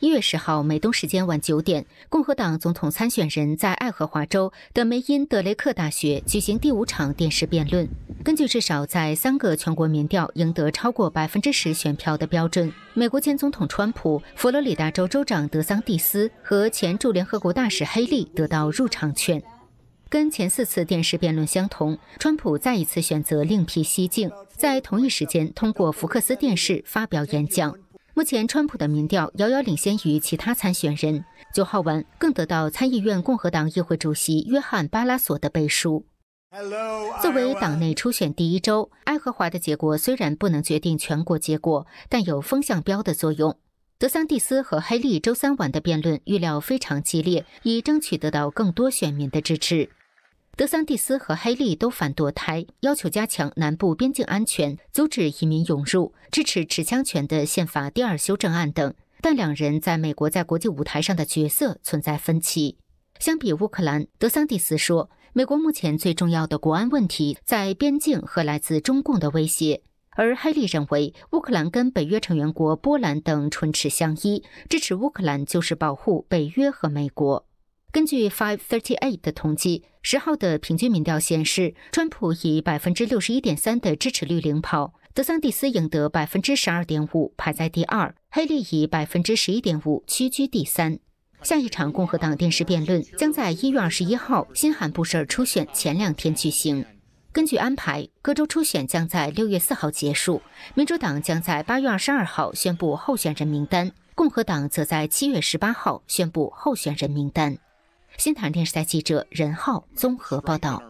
一月十号，美东时间晚九点，共和党总统参选人在爱荷华州的梅因德雷克大学举行第五场电视辩论。根据至少在三个全国民调赢得超过百分之十选票的标准，美国前总统川普、佛罗里达州州长德桑蒂斯和前驻联合国大使黑利得到入场券。跟前四次电视辩论相同，川普再一次选择另辟蹊径，在同一时间通过福克斯电视发表演讲。目前，川普的民调遥遥领先于其他参选人。九号晚，更得到参议院共和党议会主席约翰·巴拉索的背书。作为党内初选第一周，爱荷华的结果虽然不能决定全国结果，但有风向标的作用。德桑蒂斯和黑利周三晚的辩论预料非常激烈，以争取得到更多选民的支持。德桑蒂斯和黑利都反堕胎，要求加强南部边境安全，阻止移民涌入，支持持枪权的宪法第二修正案等。但两人在美国在国际舞台上的角色存在分歧。相比乌克兰，德桑蒂斯说，美国目前最重要的国安问题在边境和来自中共的威胁，而黑利认为，乌克兰跟北约成员国波兰等唇齿相依，支持乌克兰就是保护北约和美国。根据 FiveThirtyEight 的统计，十号的平均民调显示，川普以百分之六十一点三的支持率领跑，德桑蒂斯赢得百分之十二点五，排在第二，黑利以百分之十一点五屈居第三。下一场共和党电视辩论将在一月二十一号新罕布什尔初选前两天举行。根据安排，各州初选将在六月四号结束，民主党将在八月二十二号宣布候选人名单，共和党则在七月十八号宣布候选人名单。新唐人电视台记者任浩综合报道。